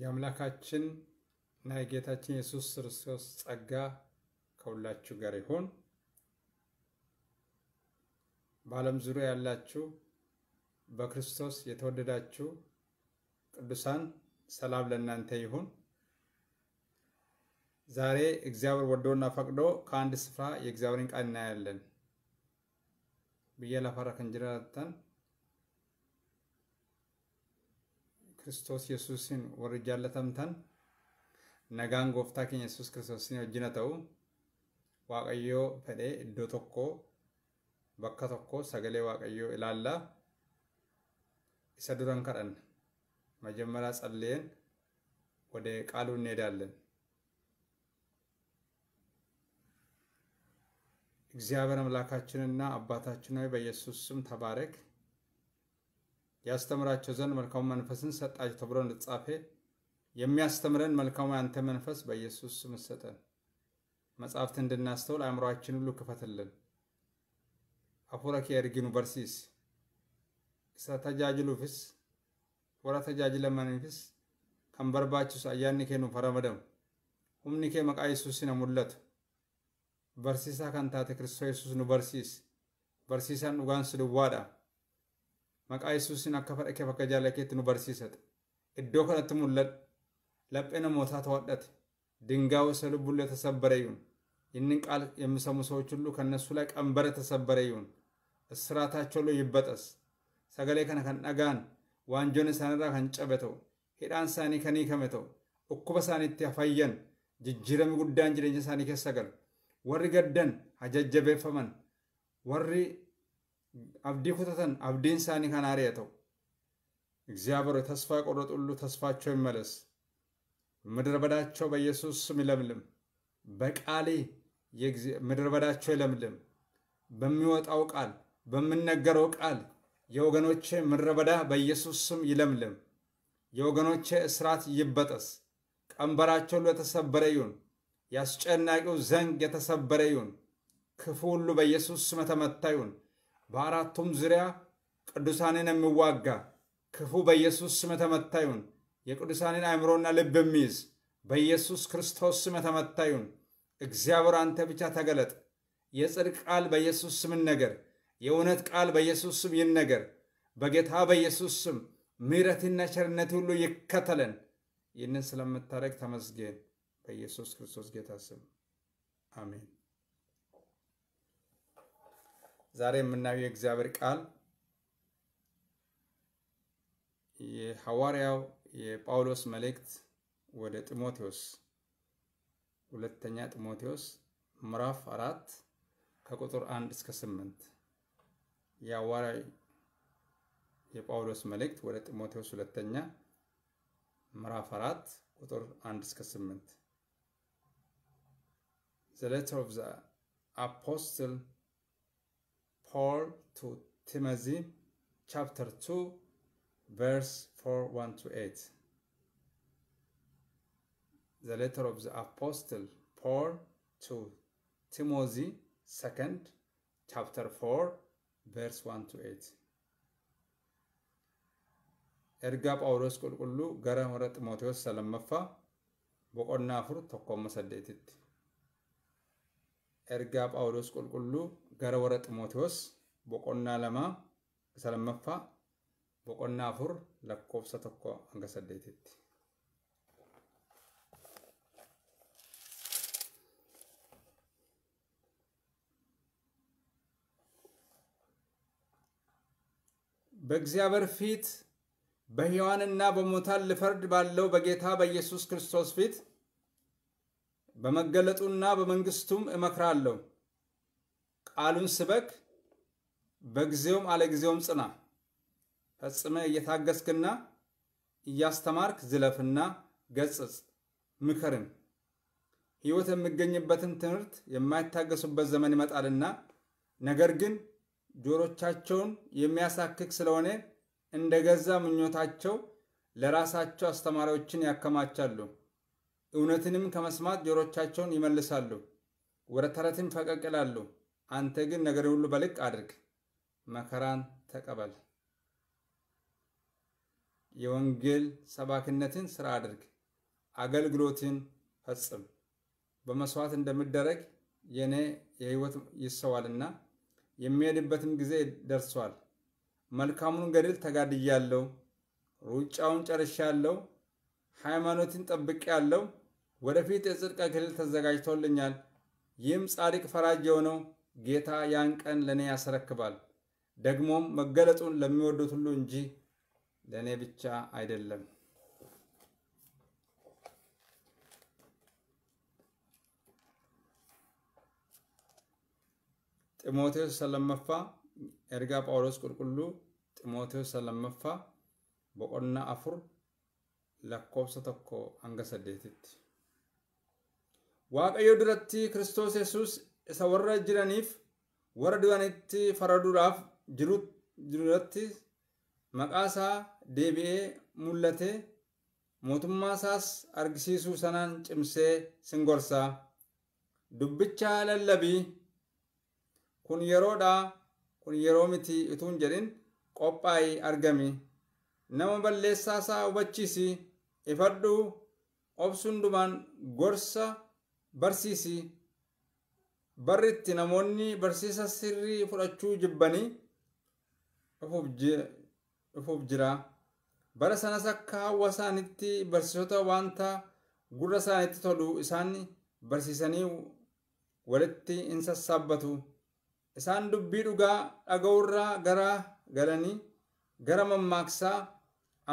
የአምላካችን እና የጌታችን የሱስ ክርስቶስ ጸጋ ከሁላችሁ ጋር ይሁን። በዓለም ዙሪያ ያላችሁ በክርስቶስ የተወደዳችሁ ቅዱሳን ሰላም ለእናንተ ይሁን። ዛሬ እግዚአብሔር ወዶና ፈቅዶ ከአንድ ስፍራ የእግዚአብሔርን ቃል እናያለን ብዬ ላፈራ ከንጀራታን ክርስቶስ የሱስን ወርጃለ ተምተን ነጋን ጎፍታ ኬኝ የሱስ ክርስቶስን ወጅነ ተው ዋቀዮ ፈዴ እዶ ቶኮ በካ ሰገሌ ዋቀዮ ኢላላ እሰ ዱረን ከረን ጸልየን ወደ ቃሉ እንሄዳለን። እግዚአብሔር አምላካችንና አባታችን ሆይ በኢየሱስ ስም ተባረክ። ያስተምራቸው ዘንድ መልካሙ መንፈስን ሰጣቸው ተብሎ እንደተጻፈ የሚያስተምረን መልካሙ ያንተ መንፈስ በኢየሱስ ስም ሰጠን። መጽሐፍትን እንድናስተውል አእምሯችን ሁሉ ክፈትልን። አፉረ ከየርጊኑ በርሲስ እሳ ፍስ ወራ ተጃጅለ መንፊስ ከን በርባችስ አያኒ ፈረመደም ሁምኒ ኬ መቃ ኢየሱስነ ሙለቱ በርሲሳ ከንታተ ክርስቶስ ኢየሱስ ኑ በርሲስ በርሲሳን ኡጋንስ ድዋዳ maqaa yesuusin akka fadhake bakka keetti nu barsiisate iddoo kanatti mul'adhu laphee namootaa to'adhate ድንጋይ ወሰሉ ቡለ ተሰበረ ይሁን ይህንን ቃል የሚሰሙ kan ሁሉ ከነሱ ላይ ቀንበረ ተሰበረ ይሁን እስራታቸው yibbatas sagalee kana kan dhagaan waanjoon isaanirraa kan cabe ta'u hidhaan isaanii kan hiikame ta'u dhukkuba isaaniitti hafayyan jijjiirami guddaan jireenya isaanii keessa galu warri gaddan hajajjabeeffaman warri አብዴ kutatan አብዴን ሳኒ ካናሪ የተው እግዚአብሔር ተስፋ የቆረጡ ተስፋቸው ይመለስ። ምድረ በዳቸው በኢየሱስ ስም ይለምልም። በቃሌ ምድረ በዳቸው ይለምልም። በሚወጣው ቃል በሚነገረው ቃል የወገኖቼ ምድረ በዳ በኢየሱስ ስም ይለምልም። የወገኖቼ እስራት ይበጠስ። ቀንበራቸው ሁሉ የተሰበረ ይሁን። የአስጨናቂው ዘንግ የተሰበረ ይሁን። ክፉ ሁሉ በኢየሱስ ስም የተመታ ይሁን። በአራቱም ዙሪያ ቅዱሳንን የሚዋጋ ክፉ በኢየሱስ ስም ተመታዩን ይሁን። የቅዱሳንን አእምሮና ልብ የሚይዝ በኢየሱስ ክርስቶስ ስም ተመታዩን ይሁን። እግዚአብሔር አንተ ብቻ ተገለጥ። የጽድቅ ቃል በኢየሱስ ስም ይነገር። የእውነት ቃል በኢየሱስ ስም ይነገር። በጌታ በኢየሱስ ስም ምሕረትና ቸርነት ሁሉ ይከተለን። ይህንን ስለምታደርግ ተመስገን። በኢየሱስ ክርስቶስ ጌታ ስም አሜን። ዛሬ የምናየው የእግዚአብሔር ቃል የሐዋርያው የጳውሎስ መልእክት ወደ ጢሞቴዎስ ሁለተኛ ጢሞቴዎስ ምዕራፍ አራት ከቁጥር አንድ እስከ ስምንት የሐዋርያው የጳውሎስ መልእክት ወደ ጢሞቴዎስ ሁለተኛ ምዕራፍ አራት ቁጥር አንድ እስከ ስምንት ዘ ሌተር ኦፍ ዘ አፖስትል 4 to Timothy chapter 2 verse 4 1 to 8 the letter of the apostle Paul to Timothy second chapter 4 verse 1 to 8 erga ጳውሎስ ቁልቁሉ ገረ ሆረ ጢሞቴዎስ ሰለመፋ boqonnaa afur tokkoomma saddeetitti ergaa ጳውሎስ qulqulluu ገረወረ ጢሞቴዎስ በቆና ለማ ሰለመፋ በቆና አፉር ለኮብሰ ተኮ አንገሰደይትት በእግዚአብሔር ፊት በህዋንና በሙታን ልፈርድ ባለው በጌታ በኢየሱስ ክርስቶስ ፊት በመገለጡና በመንግስቱም እመክራለሁ። ቃሉን ስበክ፣ በጊዜውም አለጊዜውም ጽና። ፈጽመ እየታገስክና እያስተማርክ ዝለፍና ገጽጽ፣ ምከርም ሕይወት የሚገኝበትን ትምህርት የማይታገሱበት ዘመን ይመጣልና፣ ነገር ግን ጆሮቻቸውን የሚያሳክክ ስለሆነ እንደ ገዛ ምኞታቸው ለራሳቸው አስተማሪዎችን ያከማቻሉ። እውነትንም ከመስማት ጆሮቻቸውን ይመልሳሉ፣ ወደ ተረትም ፈቀቅ ይላሉ። አንተ ግን ነገር ሁሉ በልክ አድርግ፣ መከራን ተቀበል፣ የወንጌል ሰባኪነትን ስራ አድርግ፣ አገልግሎትን ፈጽም። በመስዋዕት እንደሚደረግ የእኔ የህይወት ይሰዋልና የሚሄድበትም ጊዜ ደርሷል። መልካሙን ገድል ተጋድያለሁ፣ ሩጫውን ጨርሻለሁ፣ ሃይማኖትን ጠብቄያለሁ። ወደፊት የጽድቅ ክልል ተዘጋጅቶልኛል። ይህም ጻድቅ ፈራጅ የሆነው ጌታ ያን ቀን ለእኔ ያሰረክባል ደግሞም መገለጡን ለሚወዱት ሁሉ እንጂ ለእኔ ብቻ አይደለም። ጢሞቴዎስ ሰለመፋ ኤርጋ ጳውሎስ ቁልቁሉ ጢሞቴዎስ ሰለመፋ በቆና አፉር ለኮብሰ ተኮ አንገሰደትት! ዋቀዮ ድረቲ ክርስቶስ የሱስ isa warra jiraniif warra du'anitti fara duraaf jirutti maqaa isaa deebi'ee mul'ate mootummaa isaas argisiisuu sanaan cimsee singorsaa dubbicha lallabii kun yeroodhaa kun yeroo miti ituun jedhin qophaayi argami nama balleessaa isaa hubachiisi ifadhu obsundumaan gorsa barsiisi barritti namoonni barsiisa sirrii fudhachuu jibbanii dhufuuf jira bara sanas akka hawwa isaanitti barsiisota wanta gurra isaanitti tolu isaan barsiisanii walitti hin sassaabbatu isaan dubbii dhugaa irraa gara galanii gara mammaaksaa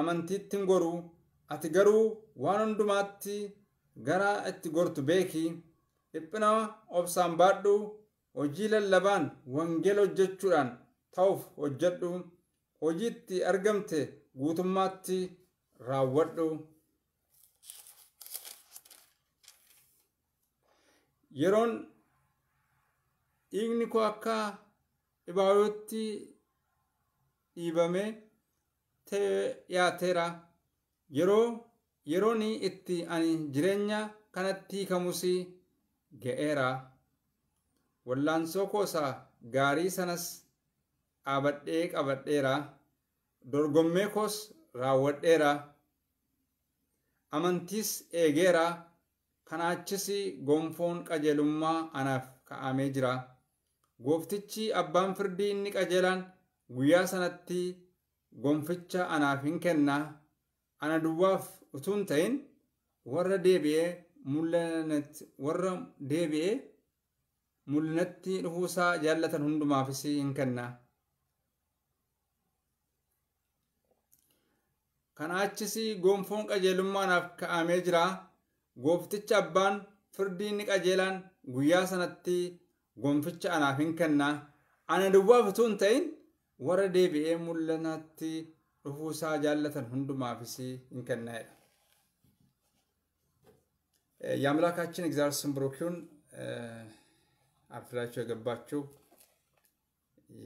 amantiitti hin ati garuu waan hundumaatti gara itti gortu beekii. dhiphina obsaan baadhu hojii lallabaan wangel hojjechuudhaan ta'uuf hojjedhu hojiitti argamte guutummaatti raawwadhu yeroon dhiigni ko akka ibayotti dhiibame dhiyaateera yeroo yeroon itti ani jireenya kanatti hiikamus ga'eera wallaansoo koosaa gaarii sanas dhaabadhee qabadheera dorgommee koos raawwadheera amantiis eegeera kanaachis gonfoon qajeelummaa anaaf ka'amee jira gooftichi abbaan firdii inni qajeelaan guyyaa sanatti gonficha anaaf hin kenna ana duwwaaf utuun ta'in warra deebi'ee mullanatti warra deebi'ee mul'inatti dhufuusaa jaallatan hundumaafis hin kennaa. Kana achis gonfoon anaaf ka'amee jira. Goofticha abbaan firdii ni qajeelaan guyyaa sanatti gonficha anaaf hin Ana duwwaaf utuu ta'in warra deebi'ee mul'inatti dhufuusaa jaallatan hundumaafis hin kennaa'edha. የአምላካችን እግዚአብሔር ስም ብሩኪውን የገባችው የገባችሁ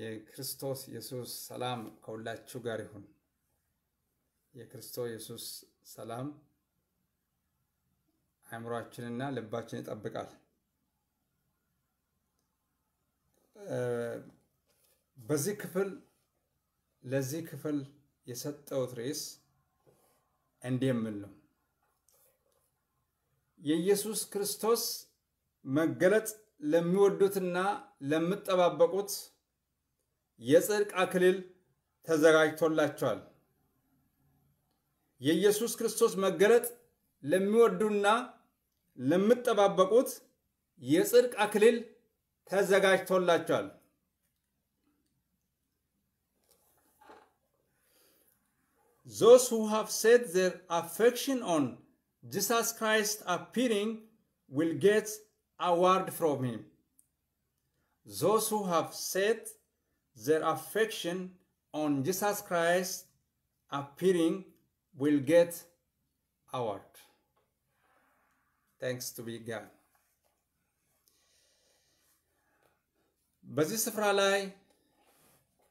የክርስቶስ ኢየሱስ ሰላም ከሁላችሁ ጋር ይሁን። የክርስቶስ ኢየሱስ ሰላም አእምሯችንና ልባችን ይጠብቃል። በዚህ ክፍል ለዚህ ክፍል የሰጠውት ርዕስ እንዲህ የሚል ነው። የኢየሱስ ክርስቶስ መገለጥ ለሚወዱትና ለምጠባበቁት የጽድቅ አክሊል ተዘጋጅቶላቸዋል። የኢየሱስ ክርስቶስ መገለጥ ለሚወዱና ለምጠባበቁት የጽድቅ አክሊል ተዘጋጅቶላቸዋል። ዞስ who have ዘር አፌክሽን affection Jesus Christ appearing will get a word from him. Those who have set their affection on Jesus Christ appearing will get a word. Thanks to be God. በዚህ ስፍራ ላይ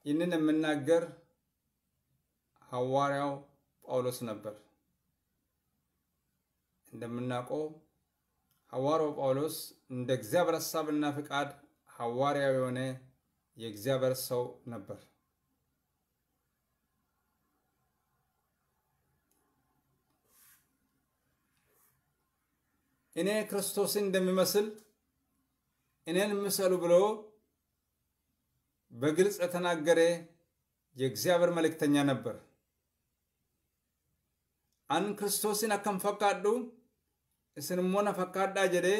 ይህንን የምናገር ሐዋርያው ጳውሎስ ነበር። እንደምናውቀው ሐዋርያው ጳውሎስ እንደ እግዚአብሔር ሐሳብና ፍቃድ ሐዋርያው የሆነ የእግዚአብሔር ሰው ነበር። እኔ ክርስቶስን እንደሚመስል እኔን ምሰሉ ብሎ በግልጽ የተናገረ የእግዚአብሔር መልእክተኛ ነበር። አን ክርስቶስን አከም ፈቃዱ isin immoo na fakkaadhaa jedhee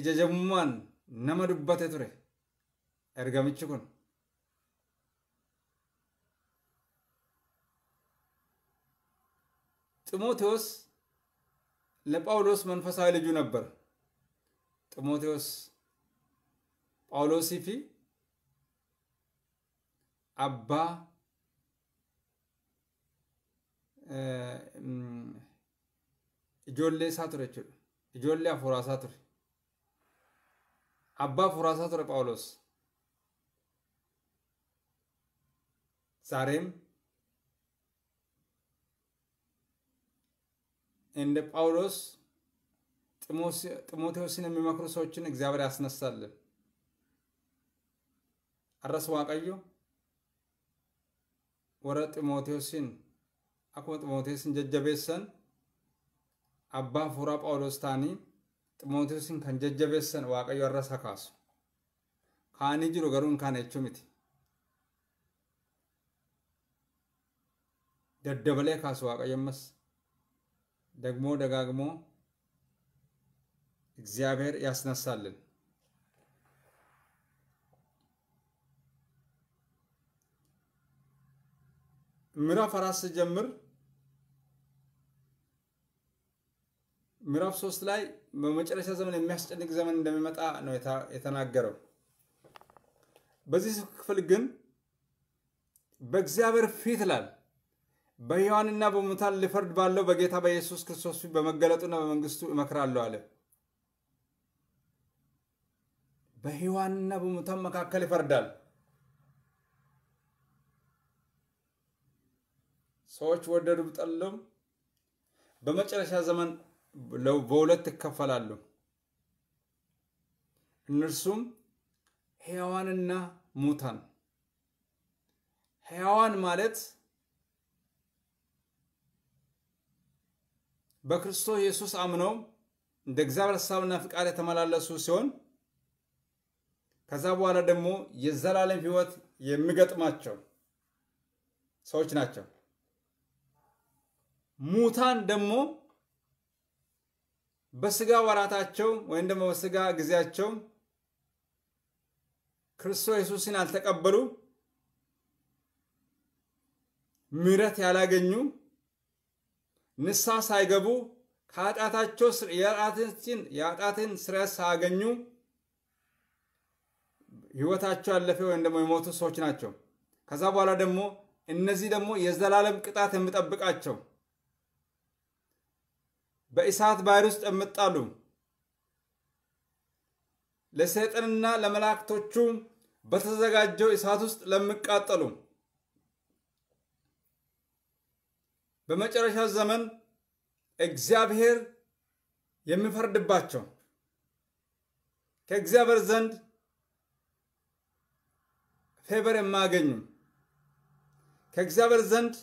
ija jabummaan nama dubbate ture ergamichi kun. ximootiyoos lephaawuloos manfasaa ilijuu ነበር። ximootiyoos ጳውሎስii fi abbaa ijoollee isaa ture jechuudha. Ijoollee afuuraa isaa ture. Abbaa afuuraa isaa ture Phaawulos. ዛሬም እንደ ጳውሎስ ጢሞቴዎስን የሚመክሩ ሰዎችን እግዚአብሔር ያስነሳልን። አረስ ዋቀዩ ወረ ጢሞቴዎስን አኩመ ጢሞቴዎስን jajjabeessan. abbaa fuuraa phaawulos ta'anii ximootisiin kan jajjabeessan waaqayyo irra sakaasu. Kaanii jiru garuu hin kaane jechuun miti. Daddabalee kaasu waaqayyo ammas Dagmoo dagaagmoo Igziyaabeer ያስነሳልን። ምዕራፍ አራት ስጀምር ምዕራፍ ሶስት ላይ በመጨረሻ ዘመን የሚያስጨንቅ ዘመን እንደሚመጣ ነው የተናገረው። በዚህ ክፍል ግን በእግዚአብሔር ፊት ላል በሕያዋንና በሙታን ሊፈርድ ባለው በጌታ በኢየሱስ ክርስቶስ ፊት በመገለጡና በመንግስቱ እመክራለሁ አለ። በሕያዋንና በሙታን መካከል ይፈርዳል። ሰዎች ወደዱ ጠሉም፣ በመጨረሻ ዘመን በሁለት ይከፈላሉ። እነርሱም ሕያዋንና ሙታን። ሕያዋን ማለት በክርስቶስ ኢየሱስ አምነው እንደ እግዚአብሔር ሀሳብና ፍቃድ የተመላለሱ ሲሆን ከዛ በኋላ ደግሞ የዘላለም ሕይወት የሚገጥማቸው ሰዎች ናቸው። ሙታን ደግሞ በስጋ ወራታቸው ወይም ደግሞ በስጋ ጊዜያቸው ክርስቶስ ኢየሱስን አልተቀበሉ ምሕረት ያላገኙ ንሳ ሳይገቡ ከኃጢአታቸው የኃጢአትን ስርየት ሳያገኙ ህይወታቸው ያለፈ ወይም ደግሞ የሞቱ ሰዎች ናቸው። ከዛ በኋላ ደግሞ እነዚህ ደግሞ የዘላለም ቅጣት የሚጠብቃቸው በእሳት ባህር ውስጥ የምጣሉ ለሰይጣንና ለመላእክቶቹ በተዘጋጀው እሳት ውስጥ ለሚቃጠሉ በመጨረሻ ዘመን እግዚአብሔር የሚፈርድባቸው ከእግዚአብሔር ዘንድ ፌቨር የማያገኙ ከእግዚአብሔር ዘንድ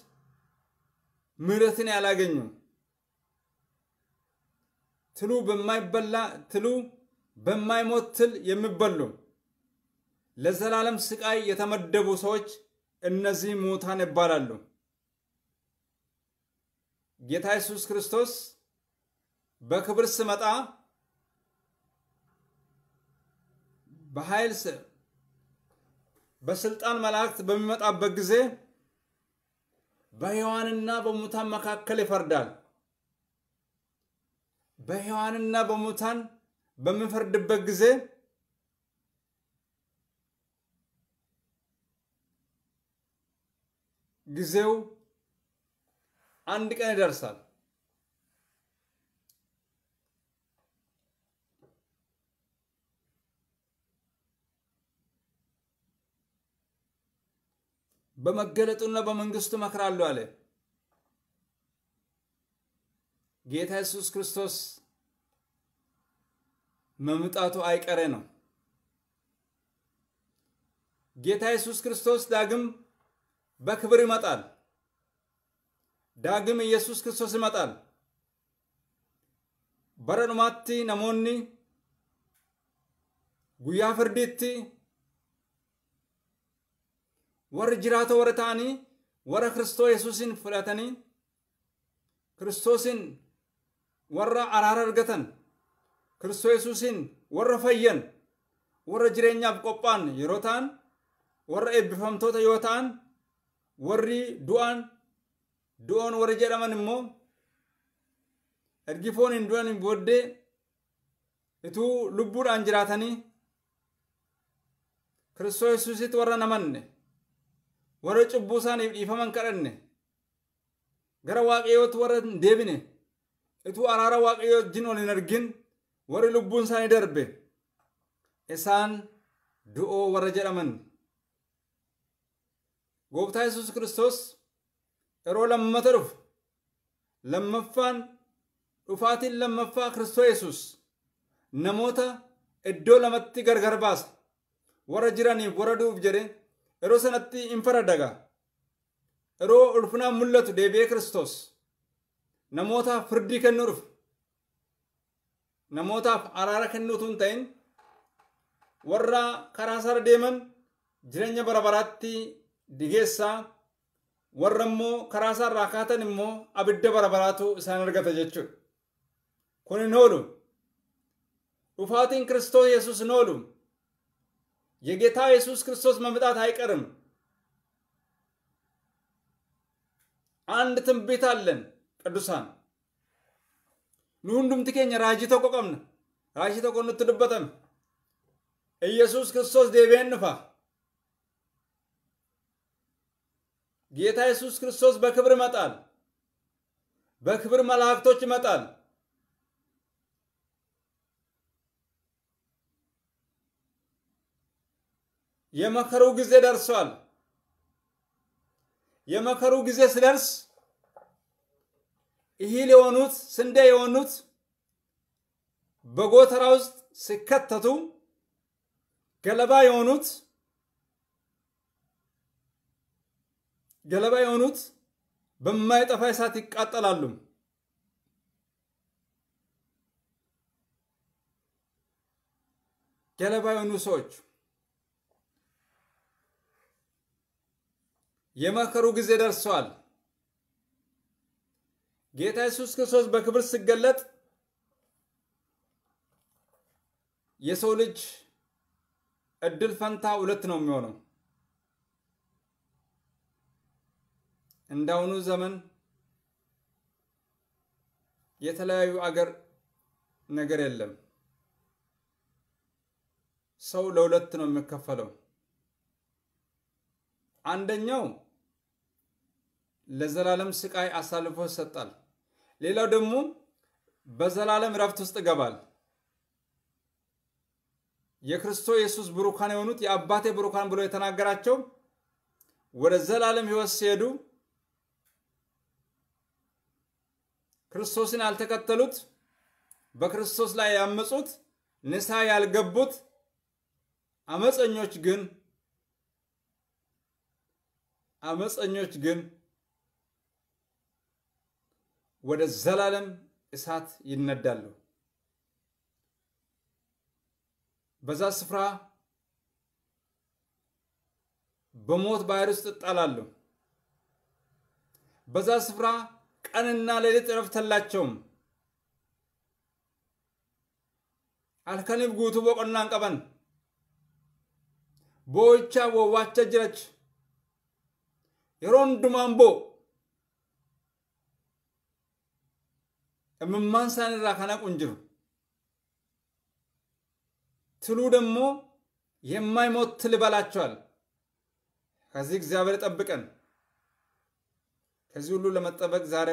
ምሕረትን ያላገኙ ትሉ በማይበላ ትሉ በማይሞት ትል የሚበሉ ለዘላለም ስቃይ የተመደቡ ሰዎች እነዚህ ሙታን ይባላሉ። ጌታ ኢየሱስ ክርስቶስ በክብር ስመጣ በኃይል በስልጣን መላእክት በሚመጣበት ጊዜ በሕያዋንና በሙታን መካከል ይፈርዳል። በሕያዋንና በሙታን በምንፈርድበት ጊዜ ጊዜው አንድ ቀን ይደርሳል። በመገለጡና በመንግስቱ እመክራለሁ አለ ጌታ ኢየሱስ ክርስቶስ መምጣቱ አይቀሬ ነው። ጌታ ኢየሱስ ክርስቶስ ዳግም በክብር ይመጣል። ዳግም ኢየሱስ ክርስቶስ ይመጣል። በረኑማቲ ነሞኒ ጉያ ፍርዲቲ ወር ጅራቶ ወር ታኒ ወረ ክርስቶ ኢየሱስን ፍለተኒ ክርስቶስን ወራ አራራ እርገተን Kiristoo Yesuusiin warra fayyan warra jireenyaaf qophaan yeroo ta'an warra eebbifamtoota yoo ta'an warri du'aan du'oon warri jedhaman immoo ergi foon hin du'an booddee ituu lubbuudhaan jiraatanii Kiristoo Yesuusitti warra namanne warra cubbuu isaaniif dhiifaman kadhanne gara waaqayyootti warra hin deebine ituu araara waaqayyoo jin ol hin argin. warri lubbuun isaanii darbe isaan du'oo warra jedhaman gooftaa yesus kiristoos yeroo lammata dhufu lammaffaan dhufaatiin lammaffaa kiristoo yesus namoota iddoo lamatti gargar baasa warra jiraniif warra du'uuf jedhe yeroo sanatti hin faradaga yeroo ulfinaan mul'atu deebi'ee kiristoos namoota firdii kennuu dhufu namootaaf araara kennuutu hin ta'in warra karaa sara deeman jireenya bara baraatti digeessaa warra immoo karaa isaarraa kaatan immoo abidda bara baraatu isaan argata jechuudha. Kun hin oolu. Dhufaatiin Kiristoos Yesuus hin oolu. የጌታ ኢየሱስ ክርስቶስ መምጣት አይቀርም። አንድ ትንቢት አለን ቅዱሳን nu hundumti keenya raajii tokko qabna raajii tokko nutti dubbatame iyyasuus kiristoos deebi'een dhufa ጌታ ኢየሱስ ክርስቶስ በክብር ይመጣል በክብር መላእክቶች ይመጣል የመከሩ ጊዜ ደርሷል የመከሩ ጊዜ ስደርስ እህል የሆኑት ስንዴ የሆኑት በጎተራ ውስጥ ሲከተቱ ገለባ የሆኑት ገለባ የሆኑት በማይጠፋ እሳት ይቃጠላሉ። ገለባ የሆኑ ሰዎች የመከሩ ጊዜ ደርሰዋል። ጌታ ኢየሱስ ክርስቶስ በክብር ሲገለጥ የሰው ልጅ እድል ፈንታ ሁለት ነው የሚሆነው። እንዳሁኑ ዘመን የተለያዩ አገር ነገር የለም። ሰው ለሁለት ነው የሚከፈለው። አንደኛው ለዘላለም ስቃይ አሳልፎ ይሰጣል። ሌላው ደግሞ በዘላለም ረፍት ውስጥ ይገባል። የክርስቶ ኢየሱስ ብሩካን የሆኑት የአባቴ ብሩካን ብሎ የተናገራቸው ወደ ዘላለም ህይወት ሲሄዱ ክርስቶስን ያልተከተሉት በክርስቶስ ላይ ያመፁት ንስሐ ያልገቡት አመፀኞች ግን አመፀኞች ግን ወደ ዘላለም እሳት ይነዳሉ። በዛ ስፍራ በሞት ባህር ውስጥ ይጣላሉ። በዛ ስፍራ ቀንና ሌሊት እረፍት የላቸውም። አልከኒብ ጉቱ ቦቆና ቀበን ቦቻ ወዋቸ ጅረች የሮን ዱማንቦ Dhammummaan isaan irraa kan haquun ትሉ ደግሞ የማይሞት ትል ይበላቸዋል። ከዚህ እግዚአብሔር ጠብቀን። ከዚህ ሁሉ ለመጠበቅ ዛሬ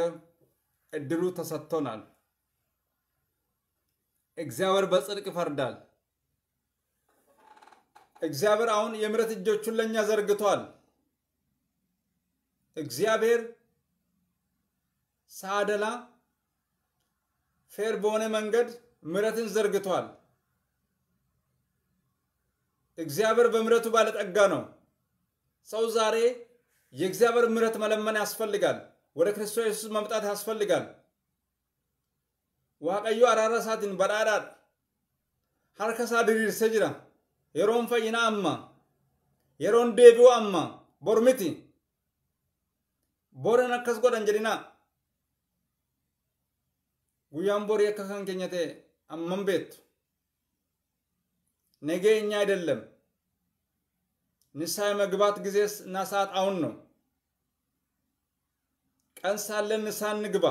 እድሉ ተሰጥቶናል። እግዚአብሔር በጽድቅ ይፈርዳል። እግዚአብሔር አሁን የምረት እጆቹን ለእኛ ዘርግቷል። እግዚአብሔር ሳደላ ፌር በሆነ መንገድ ምረትን ዘርግቷል። እግዚአብሔር በምረቱ ባለጠጋ ነው። ሰው ዛሬ የእግዚአብሔር ምረት መለመን ያስፈልጋል። ወደ ክርስቶስ ኢየሱስ መምጣት ያስፈልጋል። ዋቀዩ አራራሳትን በዳዳድ ሀርከሳ ድሪርሰ ጅራ የሮን ፈይና አማ የሮን ዴቢው አማ ቦርሚቲ ቦረን አከስ ጎደን ጀዲና guyyaan borii akka kan keenya ta'e amman beettu ነገኛ አይደለም። ንስሐ መግባት ጊዜ እና ሰዓት አሁን ነው። ቀን ሳለን ንስሐ እንግባ።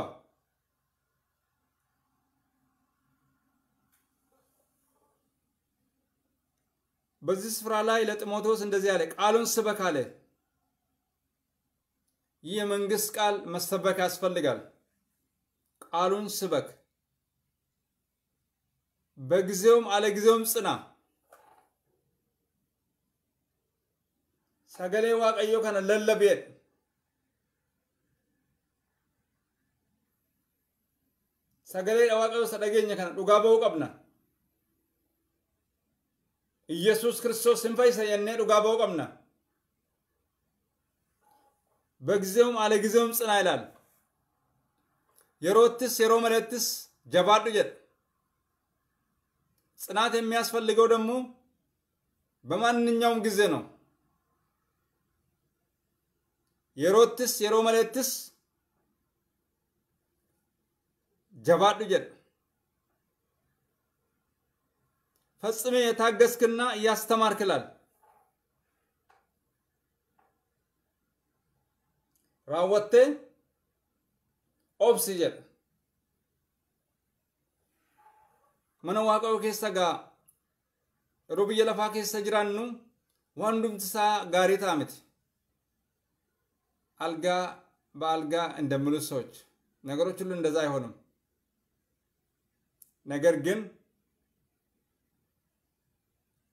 በዚህ ስፍራ ላይ ለጢሞቴዎስ እንደዚህ አለ፣ ቃሉን ስበክ አለ። ይህ የመንግስት ቃል መሰበክ ያስፈልጋል። ቃሉን ስበክ፣ በጊዜውም አለጊዜውም ጽና። sagalee waaqayyoo kana lallabeedha. Sagalee waaqayyoo isa dhageenya kana dhugaa ba'uu qabna. Iyyasuus Kiristoos hin fayyisa jennee dhugaa ba'uu qabna. በጊዜውም አለ ጊዜውም ጽና ይላል። የሮትስ yeroo maleettis jabaadhu jedha ጽናት የሚያስፈልገው ደግሞ በማንኛውም ጊዜ ነው። የሮትስ የሮ መለትስ ጀባዱ ጀድ ፈጽሜ የታገስክና እያስተማርክላል ራወቴ obsi jedha. Mana waaqayyoo keessa gaa yeroo biyya lafaa keessa jiraannu waan hundumti isaa gaarii ta'a miti. አልጋ በአልጋ እንደሚሉ ሰዎች ነገሮች ሁሉ እንደዛ አይሆንም። ነገር ግን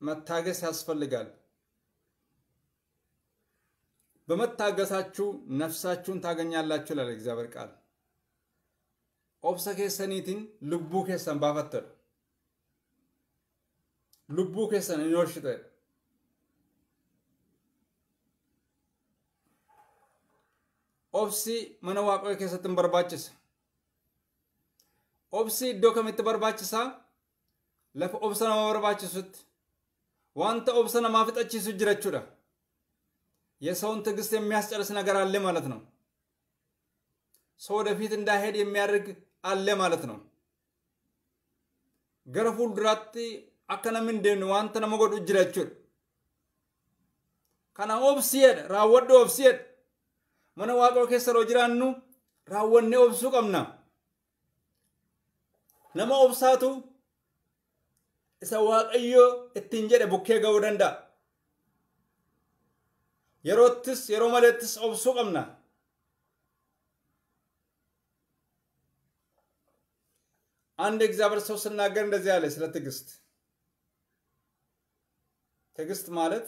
መታገስ ያስፈልጋል። በመታገሳችሁ ነፍሳችሁን ታገኛላችሁ ይላል እግዚአብሔር ቃል። obsa keessaniitiin lubbuu keessan baafattadha. Lubbuu keessan hin oolchitedha. Obsi mana waaqayyoo keessatti hin barbaachisa. Obsi iddoo kamitti barbaachisa? Lafa obsa nama barbaachisutti. Wanta obsa namaa fixachiisu jirachuudha. የሰውን ትዕግስት የሚያስጨርስ ነገር አለ ማለት ነው። ሰው ወደፊት እንዳይሄድ የሚያደርግ አለ ማለት ነው። ገረ ፉልዱራት አከነምንደን ዋንተ ነመጎድ እጅላችሁ ከና ኦብስየድ ራወድ ኦብስየድ መነ ዋቀ ኬሰሮ ጅራኑ ራወኔ ኦብሱ ቀምና ነመ ኦብሳቱ እሰ ዋቀዮ ቡኬ ገቡ የሮትስ የሮ ኦብሱ ቀምና አንድ እግዚአብሔር ሰው ስናገር እንደዚህ ያለ ስለ ትዕግስት። ትዕግስት ማለት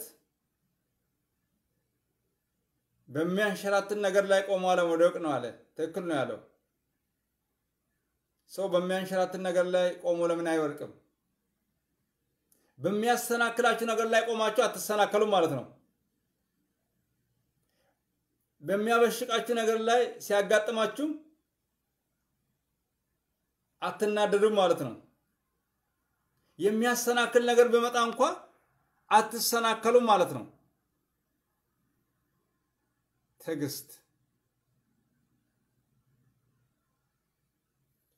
በሚያንሸራትን ነገር ላይ ቆሞ አለመውደቅ ነው አለ። ትክክል ነው ያለው። ሰው በሚያንሸራትን ነገር ላይ ቆሞ ለምን አይወድቅም? በሚያሰናክላችሁ ነገር ላይ ቆማችሁ አትሰናከሉም ማለት ነው። በሚያበሽቃችሁ ነገር ላይ ሲያጋጥማችሁ አትናደዱም ማለት ነው። የሚያሰናክል ነገር ቢመጣ እንኳ አትሰናከሉም ማለት ነው። ትዕግስት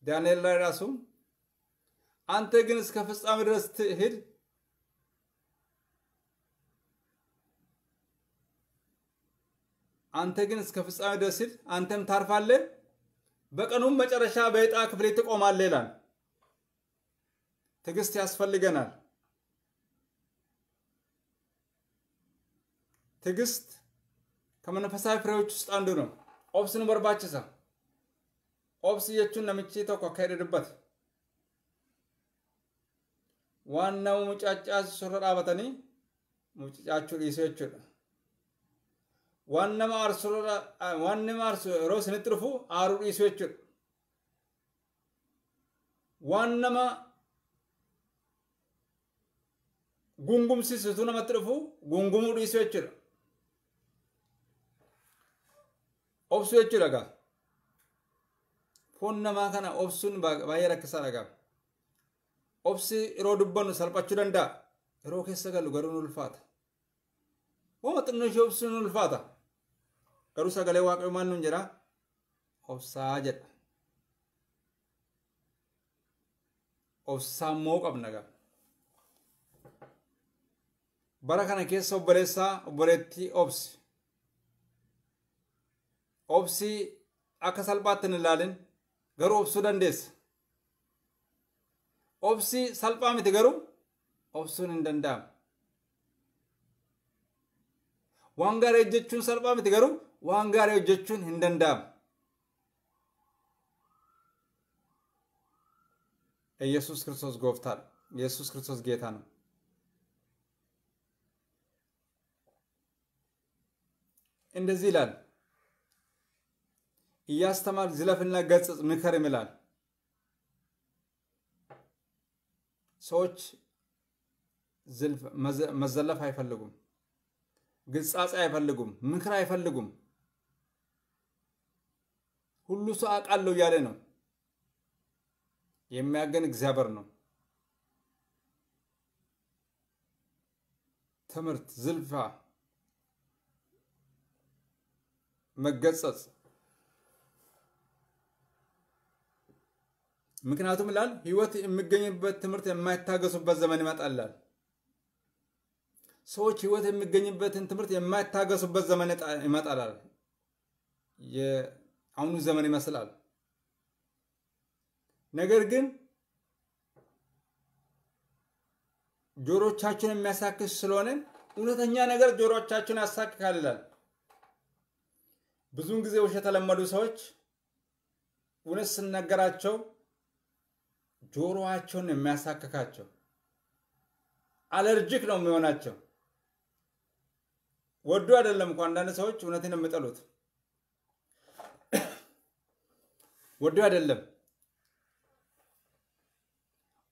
ዳንኤል ላይ ራሱ አንተ ግን እስከ ፍጻሜ ድረስ ትሄድ አንተ ግን እስከ ፍጻሜ ድረስ ሂድ፣ አንተም ታርፋለህ በቀኑም መጨረሻ በዕጣ ክፍሌ ትቆማለህ ይላል። ትዕግስት ያስፈልገናል። ትዕግስት ከመንፈሳዊ ፍሬዎች ውስጥ አንዱ ነው። ኦብስን በርባችሳ ኦብስ የቹን ነምቼ ተኮ ከሄደድበት ዋናው ሙጫጫ ሶረ ዳበተኒ ሙጫጫቹ ዲሶ የቹudha wannima yeroo isinitti dhufu aaruu dhiisuu jechuudha. Waan nama gungumsiisutu namatti dhufu gungumuu dhiisuu jechuudha. Obsuu jechuudha gaa. Foon namaa kana obsuun baay'ee rakkisaadha gaa. Obsi yeroo dubbannu salphachuu danda'a. Yeroo keessa galu garuu ulfaata. Wama xinnoo ishee obsuun ulfaata. garuu sagalee waaqayyoo maal nuun jedha obsaa jedha obsaa moo qabna gaa bara kana keessa obboleessaa obboleettii obsi obsi akka salphaatti hin ilaalin garuu obsuu dandeessa obsi salphaa miti garuu obsuun hin danda'amu waan gaarii hojjechuun salphaa miti garuu waan gaarii hojjechuun hin danda'amu. ኢየሱስ ክርስቶስ ጎፍታ ነው። ኢየሱስ ክርስቶስ ጌታ ነው። እንደዚህ ይላል፣ እያስተማር ዝለፍና ገጽጽ፣ ምከርም ይላል። ሰዎች መዘለፍ አይፈልጉም፣ ግጻጼ አይፈልጉም፣ ምክር አይፈልጉም። ሁሉ ሰው አውቃለሁ እያለ ነው። የሚያገን እግዚአብሔር ነው። ትምህርት፣ ዝልፋ፣ መገጸጽ ምክንያቱም ላል ህይወት የሚገኝበት ትምህርት የማይታገሱበት ዘመን ይመጣላል። ሰዎች ህይወት የሚገኝበትን ትምህርት የማይታገሱበት ዘመን ይመጣላል። አሁኑ ዘመን ይመስላል። ነገር ግን ጆሮቻችን የሚያሳክስ ስለሆነ እውነተኛ ነገር ጆሮቻችን ያሳክካል ይላል። ብዙውን ጊዜ ውሸት የተለመዱ ሰዎች እውነት ስነገራቸው ጆሮቸውን የሚያሳክካቸው አለርጂክ ነው የሚሆናቸው። ወዱ አይደለም እኮ አንዳንድ ሰዎች እውነትን የሚጠሉት ወዶ አይደለም።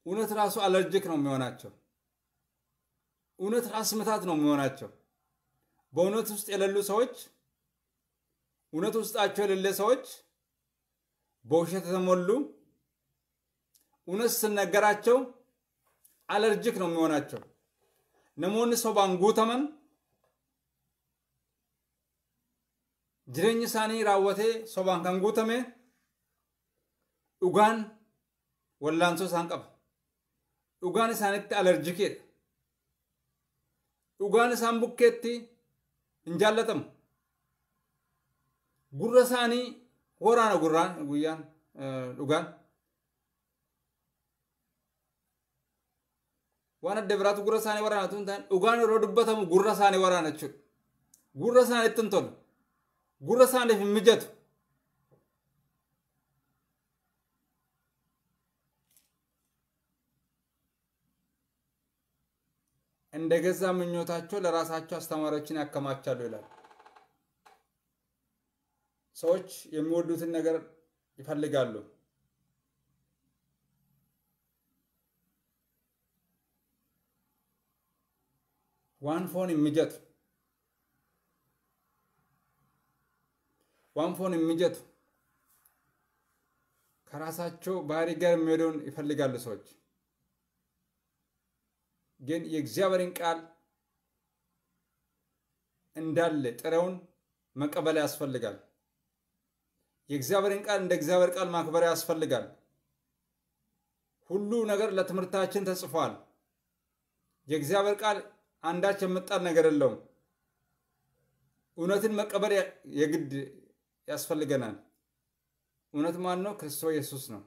እውነት ራሱ አለርጂክ ነው የሚሆናቸው። እውነት ራስ ምታት ነው የሚሆናቸው። በእውነት ውስጥ የሌሉ ሰዎች፣ እውነት ውስጣቸው የሌለ ሰዎች፣ በውሸት የተሞሉ እውነት ስነገራቸው አለርጂክ ነው የሚሆናቸው። ነሞን ሰው ተመን ጅሬኝ ሳኒ ራወቴ ሶባን ከንጉተሜ dhugaan wallaansoo isaan qaba dhugaan isaanitti alarjikeedha dhugaan isaan bukkeetti hin jaallatamu gurra isaanii waraana gurraan guyyaan dhugaan waan adda biraatu gurra isaanii waraana tun ta'an dhugaan yeroo dubbatamu gurra isaanii waraana jechuudha. gurra isaanitti hin tolu gurra isaaniif hin mijatu እንደ ገዛ ምኞታቸው ለራሳቸው አስተማሪዎችን ያከማቻሉ ይላል። ሰዎች የሚወዱትን ነገር ይፈልጋሉ። ዋን ፎን የሚጀት ዋን ፎን የሚጀት ከራሳቸው ባህሪ ጋር የሚሄደውን ይፈልጋሉ ሰዎች። ግን የእግዚአብሔርን ቃል እንዳለ ጥሬውን መቀበል ያስፈልጋል። የእግዚአብሔርን ቃል እንደ እግዚአብሔር ቃል ማክበር ያስፈልጋል። ሁሉ ነገር ለትምህርታችን ተጽፏል። የእግዚአብሔር ቃል አንዳች የምጣል ነገር የለውም። እውነትን መቀበል የግድ ያስፈልገናል። እውነት ማን ነው? ክርስቶስ ኢየሱስ ነው።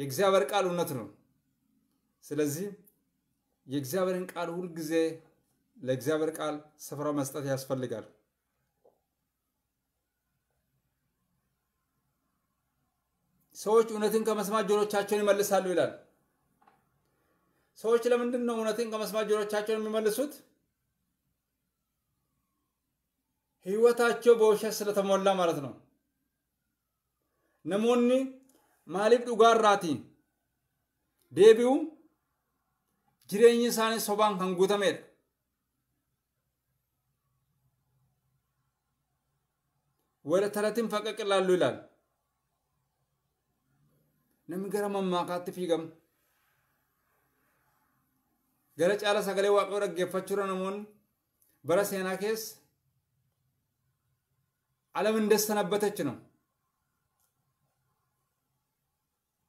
የእግዚአብሔር ቃል እውነት ነው። ስለዚህ የእግዚአብሔርን ቃል ሁልጊዜ ለእግዚአብሔር ቃል ስፍራ መስጠት ያስፈልጋል። ሰዎች እውነትን ከመስማት ጆሮቻቸውን ይመልሳሉ ይላል። ሰዎች ለምንድን ነው እውነትን ከመስማት ጆሮቻቸውን የሚመልሱት? ህይወታቸው በውሸት ስለተሞላ ማለት ነው። ነሞኒ ማሊፍ ዱጋራቲ ዴቢው jireenyi isaanii sobaan kan guutameedha. Wala talatiin faqaa qillaallu ilaala. Namni gara mammaakaatti fiigama. Gara caala sagalee waaqoo dhaggeeffachuudha namoonni bara seenaa keessa alam እንደስተን አበተች ነው።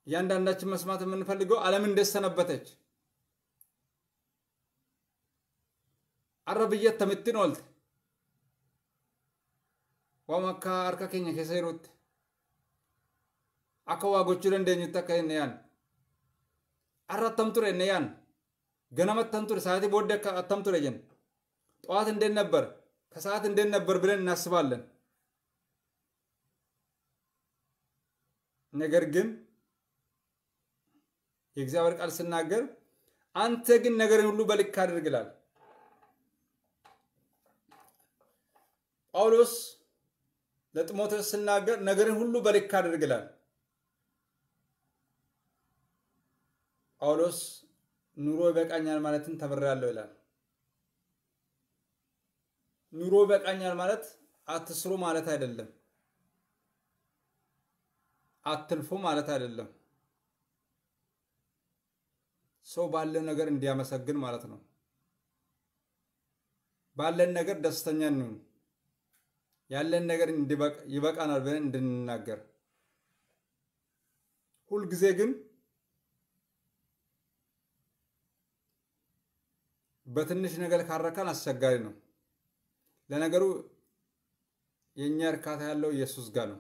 እያንዳንዳችን መስማት የምንፈልገው አለም እንደሰነበተች arra biyyattamitten oolte waan akka harka keenya keessa jirutti akka waa gochuu dandeenyutti akka hin yaan arra attam ture hin yaan ganama attam ture sa'aatii booddee akka attam ture jenna ጠዋት እንዴት ነበር ከሰዓት እንዴት ነበር ብለን እናስባለን ነገር ግን የእግዚአብሔር ቃል ስናገር አንተ ግን ነገርን ሁሉ በልክ አድርግላል ጳውሎስ ለጢሞቴዎስ ስናገር ነገርን ሁሉ በልክ አድርግላል። ጳውሎስ ኑሮ ይበቃኛል ማለትን ተምሬያለሁ ይላል። ኑሮ ይበቃኛል ማለት አትስሩ ማለት አይደለም፣ አትልፉ ማለት አይደለም። ሰው ባለ ነገር እንዲያመሰግን ማለት ነው። ባለን ነገር ደስተኛ እንሁን። ያለን ነገር ይበቃናል ብለን እንድንናገር። ሁልጊዜ ግን በትንሽ ነገር ካረካን አስቸጋሪ ነው። ለነገሩ የእኛ እርካታ ያለው ኢየሱስ ጋር ነው።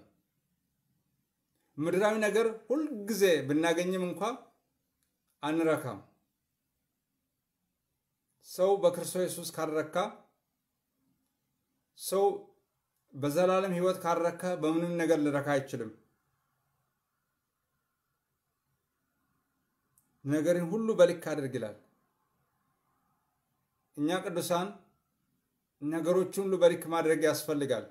ምድራዊ ነገር ሁልጊዜ ብናገኝም እንኳ አንረካም። ሰው በክርስቶስ ኢየሱስ ካረካ ሰው በዘላለም ህይወት ካረከ በምንም ነገር ልረካ አይችልም። ነገርን ሁሉ በልክ አድርግ ይላል። እኛ ቅዱሳን ነገሮች ሁሉ በልክ ማድረግ ያስፈልጋል።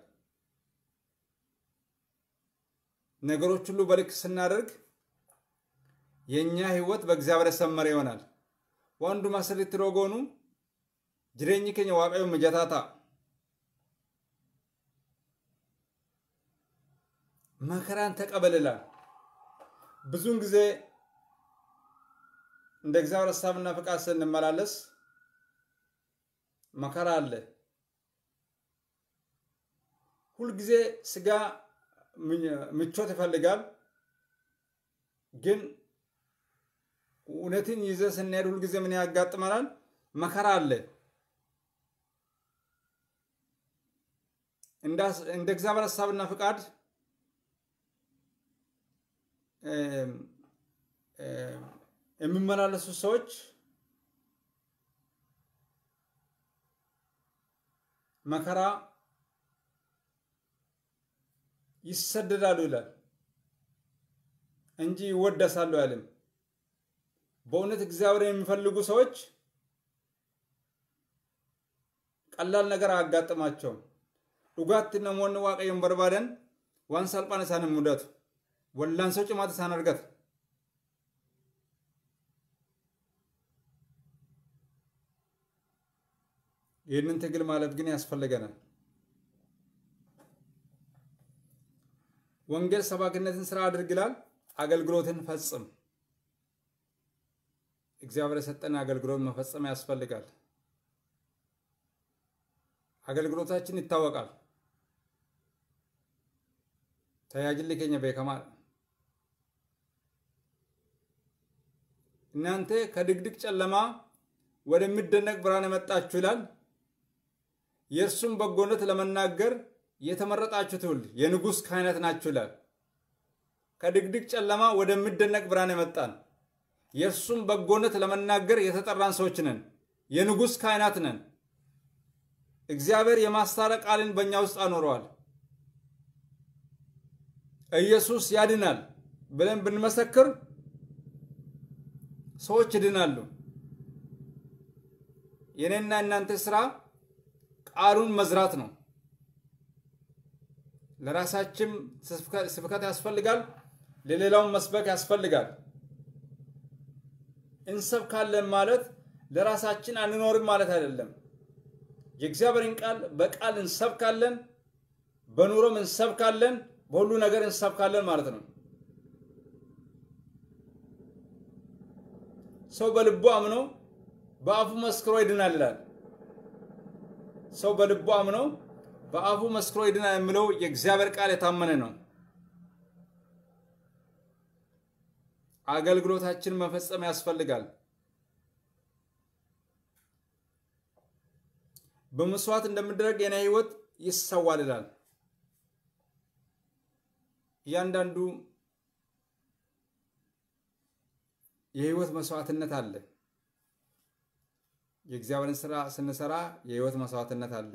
ነገሮች ሁሉ በልክ ስናደርግ የእኛ ህይወት በእግዚአብሔር ሰመረ ይሆናል። ዋንዱ ማሰሪት ሮጎኑ ጅሬኝ ከኛ ዋቀዩ መጀታታ መከራን ተቀበልላል። ብዙውን ጊዜ እንደ እግዚአብሔር ሀሳብና ፍቃድ ስንመላለስ መከራ አለ። ሁልጊዜ ስጋ ምቾት ይፈልጋል። ግን እውነትን ይዘ ስንሄድ ሁልጊዜ ምን ያጋጥመናል? መከራ አለ። እንደ እግዚአብሔር ሀሳብና ፍቃድ የሚመላለሱ ሰዎች መከራ ይሰደዳሉ ይላል እንጂ ይወደሳሉ አይልም። በእውነት እግዚአብሔር የሚፈልጉ ሰዎች ቀላል ነገር አያጋጥማቸውም። ዱጋትን ነሞን ዋቀየን በርባደን ዋን ሳልጳን ሳንም ሙደቱ wal'aansoo cimaatu isaan argata. ይህንን ትግል ማለት ግን ያስፈልገናል። ወንጌል ሰባኪነትን ስራ አድርግላል አገልግሎትን ፈጽም። እግዚአብሔር የሰጠን አገልግሎት መፈጸም ያስፈልጋል። አገልግሎታችን ይታወቃል። ተያጅልኝ ከኛ ቤከማ እናንተ ከድቅድቅ ጨለማ ወደሚደነቅ ብርሃን የመጣችሁ ይላል። የእርሱም በጎነት ለመናገር የተመረጣችሁ ትውልድ የንጉሥ ካህናት ናችሁ ይላል። ከድቅድቅ ጨለማ ወደሚደነቅ ብርሃን የመጣን የእርሱም በጎነት ለመናገር የተጠራን ሰዎች ነን። የንጉሥ ካህናት ነን። እግዚአብሔር የማስታረቅ ቃልን በእኛ ውስጥ አኖረዋል። ኢየሱስ ያድናል ብለን ብንመሰክር ሰዎች ይድናሉ። የኔና እናንተ ስራ ቃሉን መዝራት ነው። ለራሳችን ስብከት ያስፈልጋል፣ ለሌላውን መስበክ ያስፈልጋል። እንሰብካለን ማለት ለራሳችን አንኖርም ማለት አይደለም። የእግዚአብሔርን ቃል በቃል እንሰብካለን፣ በኑሮም እንሰብካለን፣ በሁሉ ነገር እንሰብካለን ማለት ነው። ሰው በልቡ አምኖ በአፉ መስክሮ ይድናል ሰው በልቡ አምኖ በአፉ መስክሮ ይድናል የሚለው የእግዚአብሔር ቃል የታመነ ነው። አገልግሎታችን መፈጸም ያስፈልጋል። በመስዋዕት እንደሚደረግ የኔ ህይወት ይሰዋልላል። እያንዳንዱ የህይወት መስዋዕትነት አለ። የእግዚአብሔርን ስራ ስንሰራ የህይወት መስዋዕትነት አለ።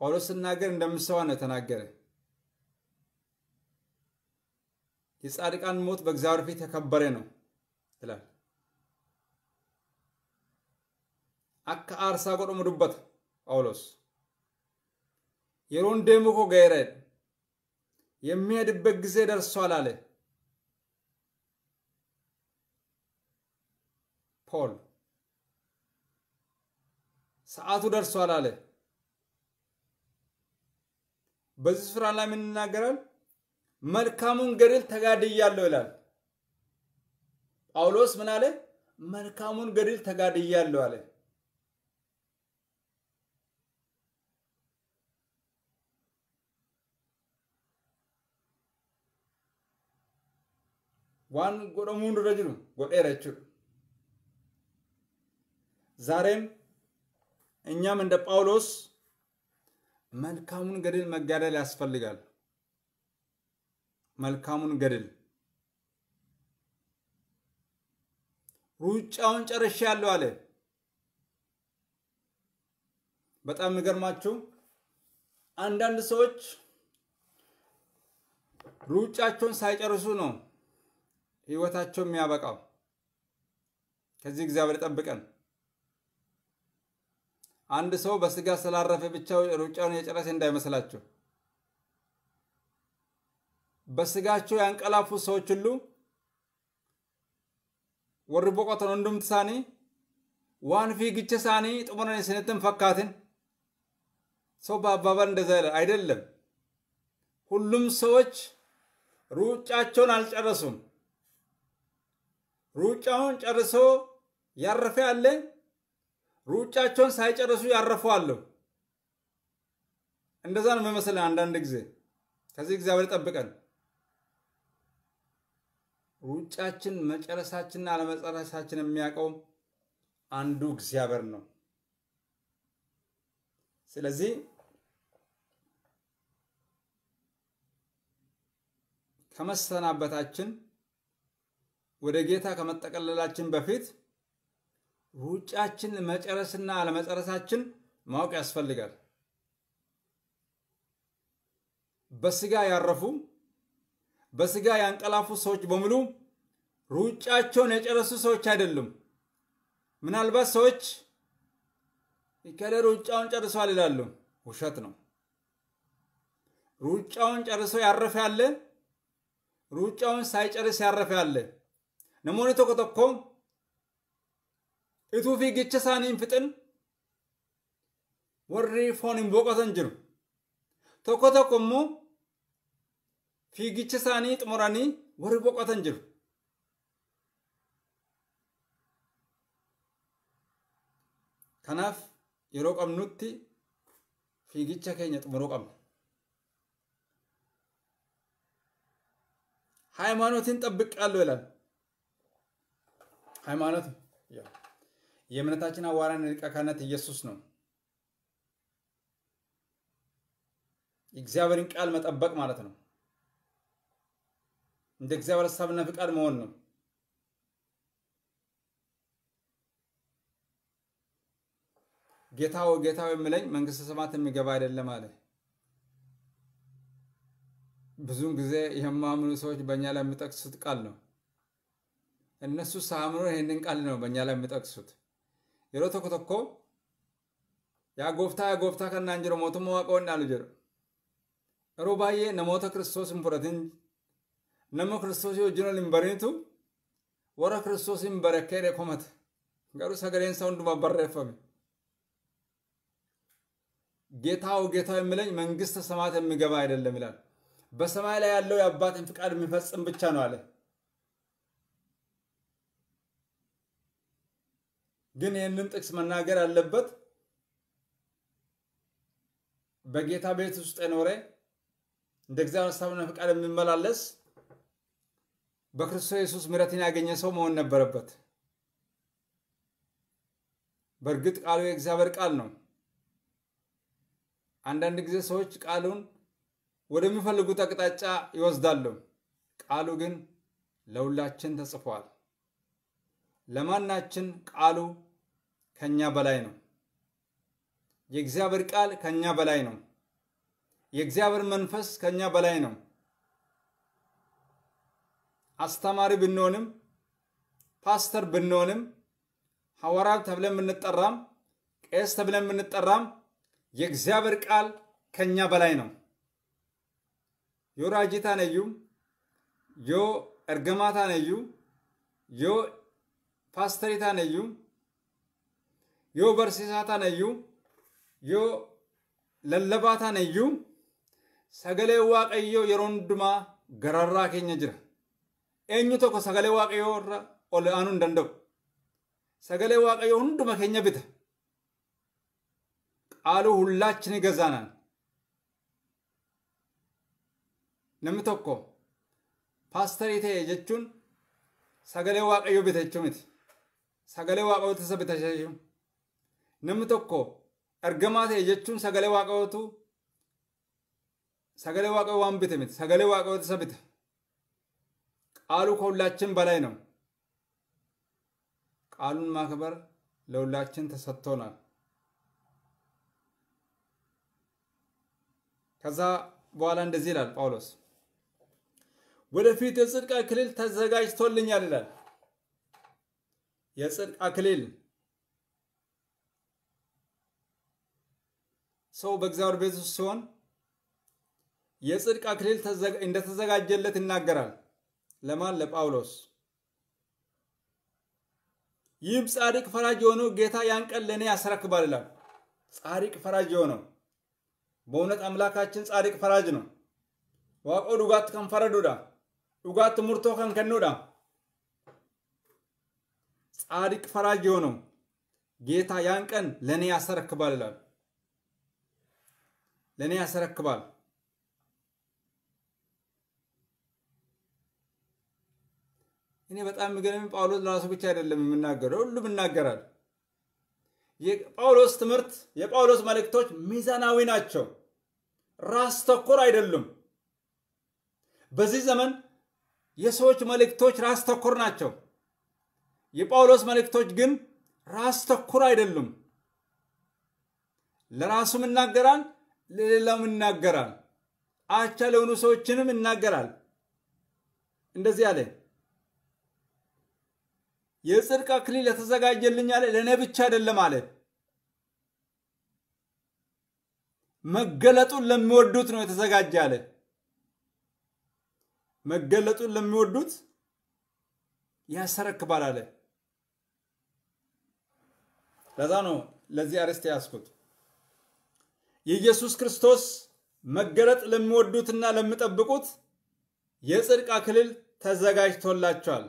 ጳውሎስ ስናገር እንደምሰዋ ነው የተናገረ። የጻድቃን ሞት በእግዚአብሔር ፊት የተከበረ ነው ይላል። አካ አርሳ ቆጦ ሙዱበት ጳውሎስ የሮን ደሞ ኮ የሚሄድበት ጊዜ ደርሷል አለ ፖል። ሰዓቱ ደርሷል አለ። በዚህ ስፍራ ላይ ምን ይናገራል? መልካሙን ገድል ተጋድያለሁ ይላል ጳውሎስ። ምን አለ? መልካሙን ገድል ተጋድያለሁ አለ። waan godhamuu dura jiru godheera jechuudha ዛሬም እኛም እንደ ጳውሎስ መልካሙን ገድል መጋደል ያስፈልጋል መልካሙን ገድል ሩጫውን ጨርሼ ያለው አለ በጣም የሚገርማችሁ አንዳንድ ሰዎች ሩጫቸውን ሳይጨርሱ ነው ህይወታቸው የሚያበቃው። ከዚህ እግዚአብሔር ጠብቀን። አንድ ሰው በስጋ ስላረፈ ብቻ ሩጫውን የጨረሰ እንዳይመስላችሁ። በስጋቸው ያንቀላፉ ሰዎች ሁሉ ወር ቦቆተን ወንዱምት ሳኒ ዋን ፊግቼ ሳኒ ጥሙነን ስንትን ፈካትን ሰው በአባባል እንደዛ ይላል። አይደለም፣ ሁሉም ሰዎች ሩጫቸውን አልጨረሱም። ሩጫውን ጨርሶ ያረፈ ያለ ሩጫቸውን ሳይጨርሱ ያረፉ አለው። እንደዛ ነው መመስለን አንዳንድ ጊዜ። ከዚህ እግዚአብሔር ጠብቀን። ሩጫችን መጨረሳችንና አለመጨረሳችን የሚያውቀው አንዱ እግዚአብሔር ነው። ስለዚህ ከመሰናበታችን ወደ ጌታ ከመጠቀለላችን በፊት ውጫችን መጨረስና አለመጨረሳችን ማወቅ ያስፈልጋል። በስጋ ያረፉ በስጋ ያንቀላፉ ሰዎች በሙሉ ሩጫቸውን የጨረሱ ሰዎች አይደሉም። ምናልባት ሰዎች ከሌ ሩጫውን ጨርሷል ይላሉ። ውሸት ነው። ሩጫውን ጨርሶ ያረፈ ያለ ሩጫውን ሳይጨርስ ያረፈ ያለ namoonni tokko tokko ituu fiigicha isaanii hin fixin warri foon hin boqotan jiru tokko tokko immoo fiigicha isaanii xumuranii warri boqotan jiru. Kanaaf yeroo qabnutti fiigicha keenya xumuruu qabna. ሃይማኖትን ጠብቃለሁ ይላል። ሃይማኖት የእምነታችን አዋራን ዕቃ ካህናት ኢየሱስ ነው። የእግዚአብሔርን ቃል መጠበቅ ማለት ነው። እንደ እግዚአብሔር ሀሳብና ፍቃድ መሆን ነው። ጌታው ጌታው የምለኝ መንግስተ ሰማት የሚገባ አይደለም አለ። ብዙን ጊዜ የማምኑ ሰዎች በእኛ ላይ የሚጠቅሱት ቃል ነው። እነሱ ሳምኖ ይህንን ቃል ነው በእኛ ላይ የምጠቅሱት። የሮ ተኮ ተኮ ያ ጎፍታ ያ ጎፍታ ከናን ጅሮ ሞቱ መዋቀው እናሉ ጅሮ ሮ ባዬ ነሞተ ክርስቶስ ንፍረትን ነሞ ክርስቶስ ወጅኖ ልንበሪቱ ወረ ክርስቶስ ንበረከሄደ ኮመት ገሩ ሰገሬን ሰው እንዱማ ጌታው ጌታው የምለኝ መንግስት ሰማያት የሚገባ አይደለም ይላል። በሰማይ ላይ ያለው የአባትን ፍቃድ የሚፈጽም ብቻ ነው አለ። ግን ይህንን ጥቅስ መናገር ያለበት በጌታ ቤት ውስጥ የኖረ እንደ እግዚአብሔር ሀሳብና ፍቃድ የሚመላለስ በክርስቶስ ኢየሱስ ምሕረትን ያገኘ ሰው መሆን ነበረበት። በእርግጥ ቃሉ የእግዚአብሔር ቃል ነው። አንዳንድ ጊዜ ሰዎች ቃሉን ወደሚፈልጉት አቅጣጫ ይወስዳሉ። ቃሉ ግን ለሁላችን ተጽፏል። ለማናችን ቃሉ ከኛ በላይ ነው። የእግዚአብሔር ቃል ከኛ በላይ ነው። የእግዚአብሔር መንፈስ ከኛ በላይ ነው። አስተማሪ ብንሆንም ፓስተር ብንሆንም ሐዋርያት ተብለን ብንጠራም ቄስ ተብለን ብንጠራም የእግዚአብሔር ቃል ከኛ በላይ ነው። ዮ ነዩ፣ ዮ እርገማታ ነዩ፣ ዮ ፓስተሪታ ነዩ yoo barsiisaa tanayyuu yoo lallabaa tanayyuu sagalee waaqayyoo yeroo hundumaa gararraa keenya jira. Eenyu tokko sagalee waaqayyoo irra ol aanuu hin danda'u. Sagalee waaqayyoo hunduma keenya bita. Qaaluu hullaachi ni gazaanan. Namni tokko paastarii ta'e jechuun sagalee waaqayyoo bita jechuun miti. Sagalee waaqayyoo tasa bita jechuun. namni tokko ergamaa ta'e jechuun sagalee waaqayyootu sagalee waaqayyoo waan bite miti sagalee waaqayyoota isa bite qaaluu koollaachin balay ነው ቃሉን ማክበር ለሁላችን ተሰጥቶናል። ከዛ በኋላ እንደዚህ ይላል ጳውሎስ፣ ወደፊት የጽድቅ አክሊል ተዘጋጅቶልኛል ይላል። የጽድቅ አክሊል ሰው በእግዚአብሔር ቤት ውስጥ ሲሆን የጽድቅ አክሊል እንደተዘጋጀለት ይናገራል። ለማን? ለጳውሎስ። ይህም ጻድቅ ፈራጅ የሆነው ጌታ ያን ቀን ለእኔ ያስረክባል ይላል። ጻድቅ ፈራጅ የሆነው በእውነት አምላካችን ጻድቅ ፈራጅ ነው። ዋቆ ዱጋት ከንፈረዱዳ ዱጋት ሙርቶ ከንከኑዳ ጻድቅ ፈራጅ የሆነው ጌታ ያን ቀን ለእኔ ያስረክባል ይላል። ለእኔ ያስረክባል። እኔ በጣም የሚገርም ጳውሎስ ለራሱ ብቻ አይደለም የምናገረው፣ ሁሉም ይናገራል። የጳውሎስ ትምህርት የጳውሎስ መልእክቶች ሚዛናዊ ናቸው፣ ራስ ተኮር አይደሉም። በዚህ ዘመን የሰዎች መልእክቶች ራስ ተኮር ናቸው። የጳውሎስ መልእክቶች ግን ራስ ተኮር አይደሉም። ለራሱም ይናገራል፣ ለሌላውም እናገራል፣ አቻ ለሆኑ ሰዎችንም እናገራል። እንደዚህ አለ። የጽድቅ አክሊል ለተዘጋጀልኝ አለ ለእኔ ብቻ አይደለም አለ መገለጡን ለሚወዱት ነው የተዘጋጀ አለ። መገለጡን ለሚወዱት ያሰረክባል አለ። ለዛ ነው ለዚህ አርስት ያስኩት። የኢየሱስ ክርስቶስ መገለጥ ለሚወዱትና ለሚጠብቁት የጽድቅ አክሊል ተዘጋጅቶላቸዋል።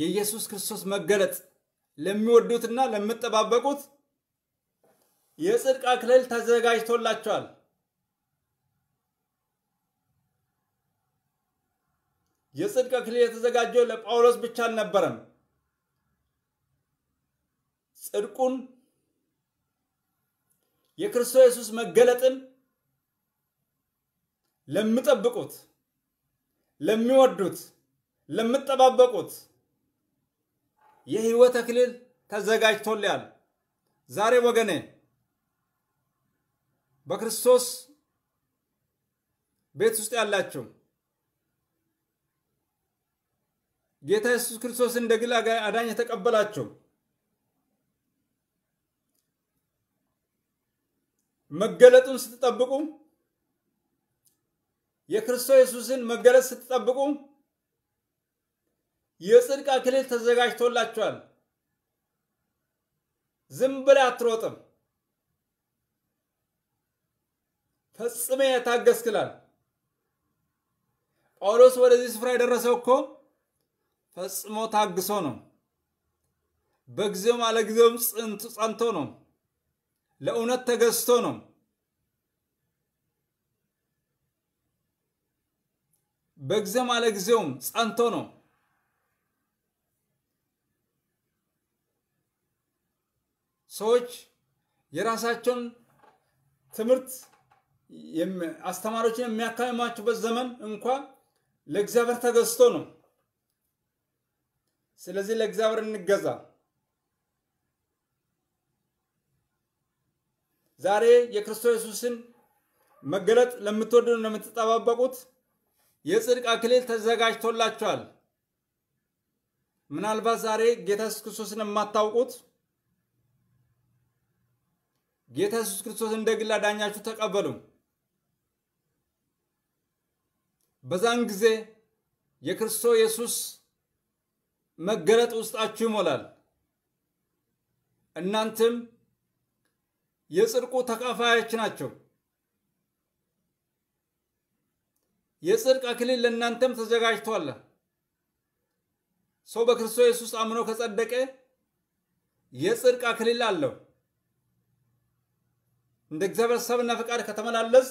የኢየሱስ ክርስቶስ መገለጥ ለሚወዱትና ለሚጠባበቁት የጽድቅ አክሊል ተዘጋጅቶላቸዋል። የጽድቅ አክሊል የተዘጋጀው ለጳውሎስ ብቻ አልነበረም። ጽድቁን የክርስቶስ ኢየሱስ መገለጥን ለሚጠብቁት፣ ለሚወዱት፣ ለምጠባበቁት የህይወት አክሊል ተዘጋጅቶልያል። ዛሬ ወገኔ በክርስቶስ ቤት ውስጥ ያላችሁ ጌታ ኢየሱስ ክርስቶስ እንደ ግል አዳኝ የተቀበላችሁ መገለጡን ስትጠብቁ የክርስቶስ ኢየሱስን መገለጥ ስትጠብቁ የጽድቅ አክሊል ተዘጋጅቶላችኋል። ዝም ብለህ አትሮጥም። ፈጽሜ የታገስክላል። ጳውሎስ ወደዚህ ስፍራ የደረሰው እኮ ፈጽሞ ታግሶ ነው። በጊዜውም አለጊዜውም ጸንቶ ነው። ለእውነት ተገዝቶ ነው። በጊዜም አለጊዜውም ጸንቶ ነው። ሰዎች የራሳቸውን ትምህርት አስተማሪዎችን የሚያካይማችሁበት ዘመን እንኳ ለእግዚአብሔር ተገዝቶ ነው። ስለዚህ ለእግዚአብሔር እንገዛ። ዛሬ የክርስቶስ ኢየሱስን መገለጥ ለምትወዱ ለምትጠባበቁት የጽድቅ አክሊል ተዘጋጅቶላችኋል። ምናልባት ዛሬ ጌታ ኢየሱስ ክርስቶስን የማታውቁት ጌታ ኢየሱስ ክርስቶስ እንደ ግል አዳኛችሁ ተቀበሉ። በዛን ጊዜ የክርስቶስ ኢየሱስ መገለጥ ውስጣችሁ ይሞላል። እናንተም የጽድቁ ተካፋዮች ናቸው። የጽድቅ አክሊል ለእናንተም ተዘጋጅቷል። ሰው በክርስቶስ ኢየሱስ አምኖ ከጸደቀ የጽድቅ አክሊል አለው። እንደ እግዚአብሔር ሰብና ፈቃድ ከተመላለስ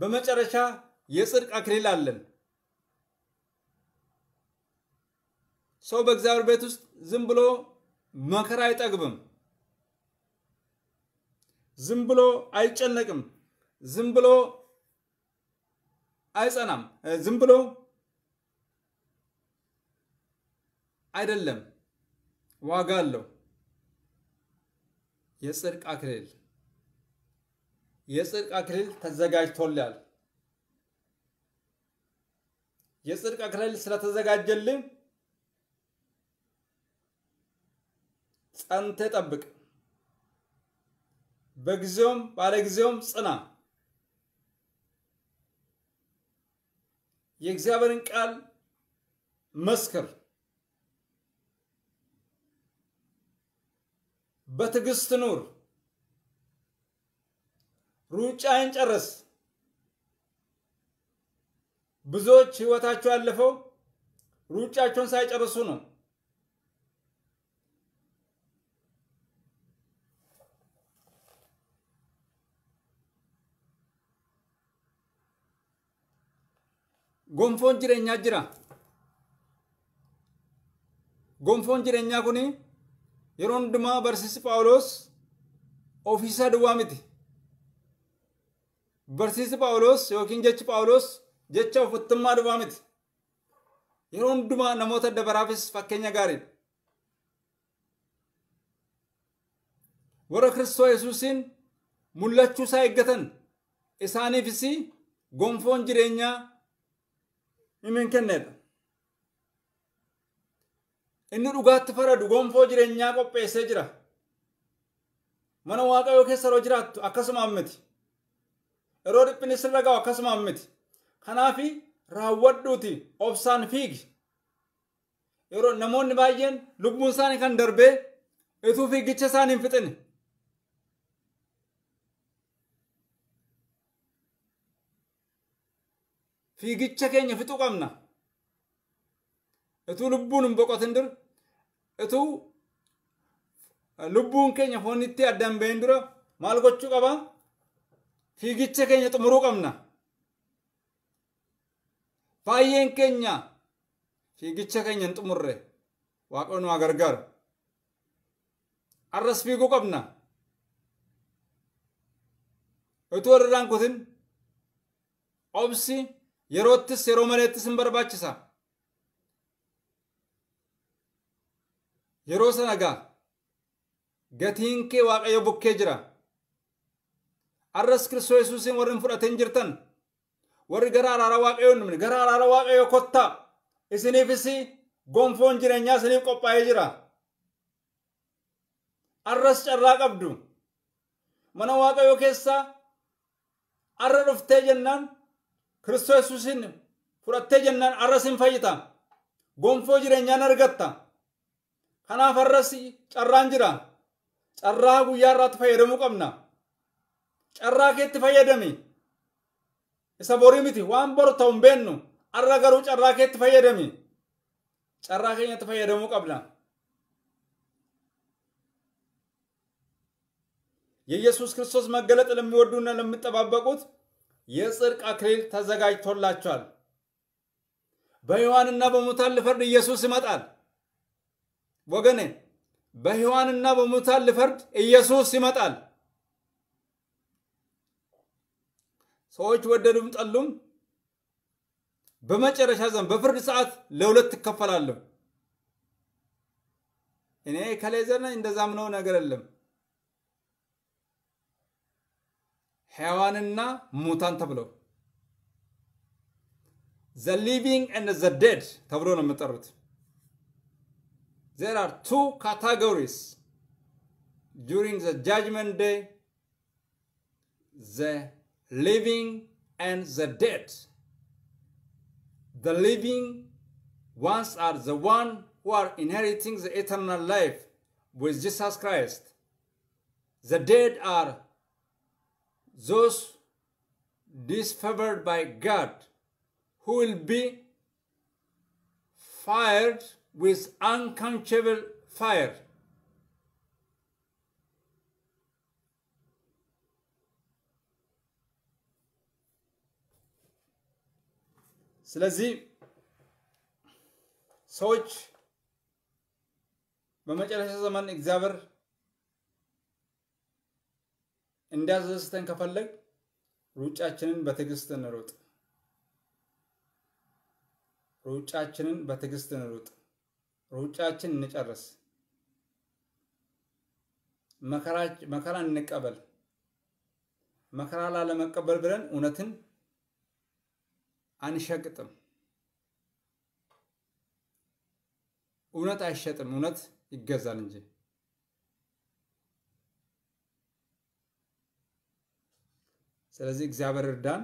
በመጨረሻ የጽድቅ አክሊል አለን። ሰው በእግዚአብሔር ቤት ውስጥ ዝም ብሎ መከራ አይጠግብም። ዝም ብሎ አይጨነቅም፣ ዝም ብሎ አይጸናም፣ ዝም ብሎ አይደለም። ዋጋ አለው። የጽድቅ አክሊል የጽድቅ አክሊል ተዘጋጅቶልያል። የጽድቅ አክሊል ስለተዘጋጀልህ ጸንተህ ጠብቅ። በጊዜውም ባለጊዜውም ጽና። የእግዚአብሔርን ቃል መስክር። በትዕግስት ኑር። ሩጫን ጨርስ። ብዙዎች ህይወታቸው ያለፈው ሩጫቸውን ሳይጨርሱ ነው። gonfoon jireenyaa jira. Gonfoon jireenyaa kun yeroo hundumaa barsiisi Paawuloos ofiisaa duwwaa miti. Barsiisi Paawuloos yookiin jechi Paawuloos jecha ofittummaa duwwaa miti. Yeroo hundumaa namoota dabaraafis fakkeenya gaariidha. Warra Kiristoo Yesuusiin mul'achuu isaa eeggatan isaaniifis gonfoon jireenyaa himin kenneedha. Inni dhugaatti faradu gonfoo jireenyaa qopheessee jira. Mana waaqayoo keessa yeroo jiraattu akkasuma miti. Yeroo dhiphinni sirra ga'u akkasumaan miti. Kanaafi raawwadhuuti obsaan fiigi. Yeroo namoonni baay'een lubbuun isaanii kan darbee ituu fiigicha isaanii hin fiigicha keenya fixuu qabna. Utuu lubbuun hin boqotin dura utuu lubbuun keenya foonitti addaan bahin dura maal gochuu qabaa? Fiigicha keenya xumuruu qabna. Baay'een keenya fiigicha keenya hin xumurre waaqonni waa gargaaru. Arras fiiguu qabna. Utuu irraan kutin obsi. የሮትስ የሮመለትስን በርባችሳ የሮሰነጋ ገቲንኬ ዋቀየ ቡኬ ጅራ አረስ ክርስቶ የሱስን ወርን ፍረተን ጅርተን ወር ገራራራ ዋቀዮ ንምን ገራራራ ዋቀዮ ኮታ እስኒፍሲ ጎንፎን ጅረኛ ስኒፍ ቆጳየ ጅራ አረስ ጨራ ቀብዱ መነ ዋቀዮ ኬሳ አረ ዱፍቴ Kiristoos yesuusin fudhattee jennaan arras hin fayyita. Gonfoo jireenyaan argatta. Kanaaf arras carraan jira. Carraa guyyaa irraatti fayyadamuu qabna. Carraa keetti fayyadami. Isa borii miti waan boru ta'u hin beennu. Arra garuu carraa keetti fayyadami. Carraa keenyatti fayyadamuu qabna. የኢየሱስ ክርስቶስ መገለጥ ለሚወዱና ለሚጠባበቁት የጽድቅ አክሊል ተዘጋጅቶላቸዋል። በሕያዋንና በሙታን ልፈርድ ኢየሱስ ይመጣል። ወገኔ በሕያዋንና በሙታን ልፈርድ ኢየሱስ ይመጣል። ሰዎች ወደዱም ጠሉም በመጨረሻ ዘመን በፍርድ ሰዓት ለሁለት ይከፈላለሁ። እኔ ከሌዘር ነኝ ምነው ነገር የለም። ሔዋንና ሙታን ተብሎ ዘ ሊቪንግ ኤንድ ዘ ዴድ ተብሎ ነው የምጠሩት። ዜር አር ቱ ካታጎሪስ ዱሪንግ ዘ ጃጅመንት ዴይ ዘ ሊቪንግ ኤንድ ዘ ዴድ the living ones are the one who are inheriting the eternal life with Jesus Christ. The dead are those disfavored by God who will be fired with unquenchable fire. ስለዚህ ሰዎች በመጨረሻ ዘመን እግዚአብሔር እንዲያስደስተን ከፈለግ ሩጫችንን በትዕግስት እንሩጥ። ሩጫችንን በትዕግስት እንሩጥ። ሩጫችን እንጨርስ። መከራ እንቀበል። መከራ ላለመቀበል ብለን እውነትን አንሸቅጥም። እውነት አይሸጥም። እውነት ይገዛል እንጂ ስለዚህ እግዚአብሔር እርዳን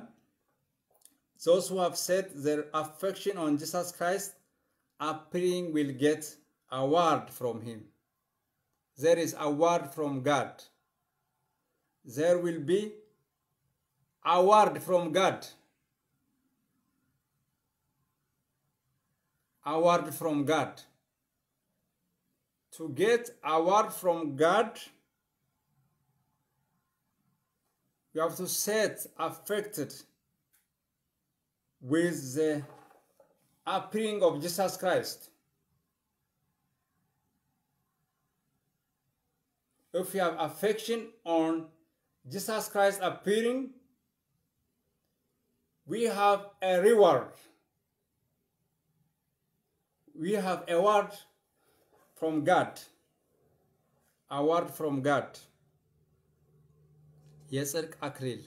those who have set their affection on Jesus Christ are praying. will get a word from him there is a word from God there will be a word from God A word from God to get a word from God you have to set affected with the appearing of Jesus Christ. If you have affection on Jesus Christ appearing, we have a reward. We have a word from God. A word from God. የጽድቅ አክሊል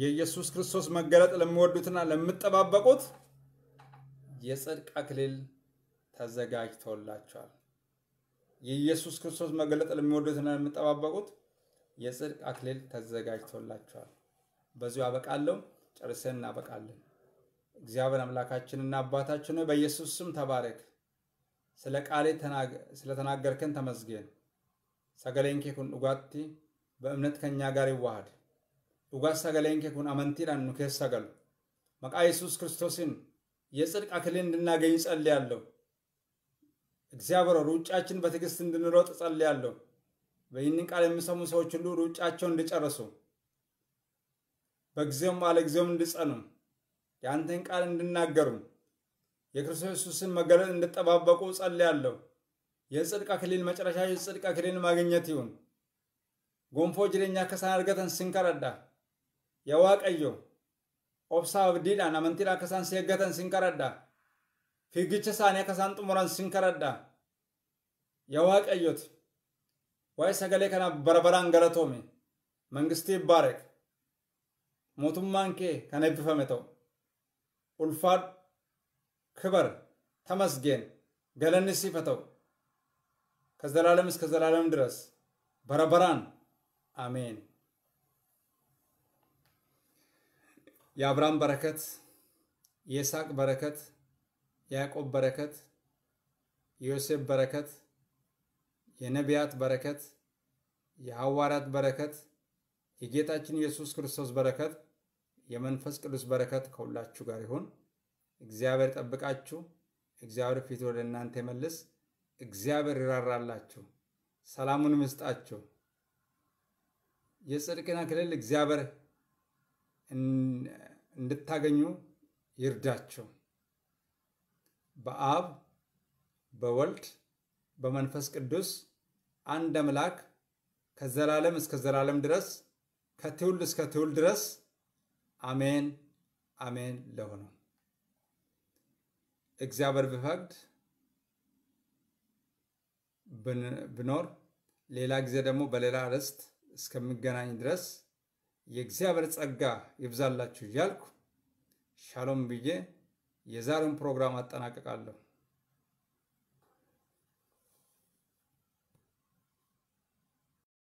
የኢየሱስ ክርስቶስ መገለጥ ለሚወዱትና ለሚጠባበቁት የጽድቅ አክሊል ተዘጋጅቶላቸዋል። የኢየሱስ ክርስቶስ መገለጥ ለሚወዱትና ለሚጠባበቁት የጽድቅ አክሊል ተዘጋጅቶላቸዋል። በዚሁ አበቃለሁ። ጨርሰን እናበቃለን። እግዚአብሔር አምላካችንና አባታችን በኢየሱስ ስም ተባረክ። ስለ ቃሌ ስለተናገርከን ተመስገን። ሰገሌንኬ ኩን ዱጋቲ በእምነት ከኛ ጋር ይዋሃድ። ዱጋት ሰገሌንኬ ኩን አመንቲዳን ኑ ሰገሉ። መቃ ኢየሱስ ክርስቶስን የጽድቅ አክሊል እንድናገኝ ጸልያለሁ። እግዚአብሔር ሩጫችን በትዕግስት እንድንሮጥ ጸልያለሁ። በይህንን ቃል የሚሰሙ ሰዎች ሁሉ ሩጫቸው እንዲጨርሱ በጊዜውም አለ ጊዜውም የአንተን ቃል እንድናገሩ የክርስቶስ ኢየሱስን መገለጥ እንድጠባበቁ ጸልያለሁ። የጽድቅ አክሊል መጨረሻ የጽድቅ አክሊል ማግኘት ይሁን። ጎንፎ ጅሬኛ ከሳን እርገተን ሲንከረዳ የዋቀዮ ኦብሳ አብዲዳን አመንቲዳ ከሳን ሲገተን ሲንከረዳ ፊግቸ ሳኔ ከሳን ጥሙረን ሲንከረዳ የዋቀዮት ዋይ ሰገሌ ከና በረበራን ገለቶሜ መንግስቲ ይባረክ ሞቱማንኬ ከነብፈመተው ኡልፋድ ክበር፣ ተመስገን፣ ገለንስ ሲፈተው ከዘላለም እስከ ዘላለም ድረስ በረበራን አሜን። የአብርሃም በረከት፣ የይስሐቅ በረከት፣ የያዕቆብ በረከት፣ የዮሴፍ በረከት፣ የነቢያት በረከት፣ የሐዋርያት በረከት፣ የጌታችን ኢየሱስ ክርስቶስ በረከት፣ የመንፈስ ቅዱስ በረከት ከሁላችሁ ጋር ይሁን። እግዚአብሔር ጠብቃችሁ፣ እግዚአብሔር ፊት ወደ እናንተ ይመልስ፣ እግዚአብሔር ይራራላችሁ፣ ሰላሙን ምስጣችሁ፣ የጽድቅና ክልል እግዚአብሔር እንድታገኙ ይርዳችሁ። በአብ በወልድ በመንፈስ ቅዱስ አንድ አምላክ ከዘላለም እስከ ዘላለም ድረስ ከትውልድ እስከ ትውልድ ድረስ አሜን አሜን ለሆነው እግዚአብሔር ቢፈቅድ ብኖር ሌላ ጊዜ ደግሞ በሌላ ርዕስት እስከምገናኝ ድረስ የእግዚአብሔር ጸጋ ይብዛላችሁ እያልኩ ሻሎም ብዬ የዛሬውን ፕሮግራም አጠናቀቃለሁ።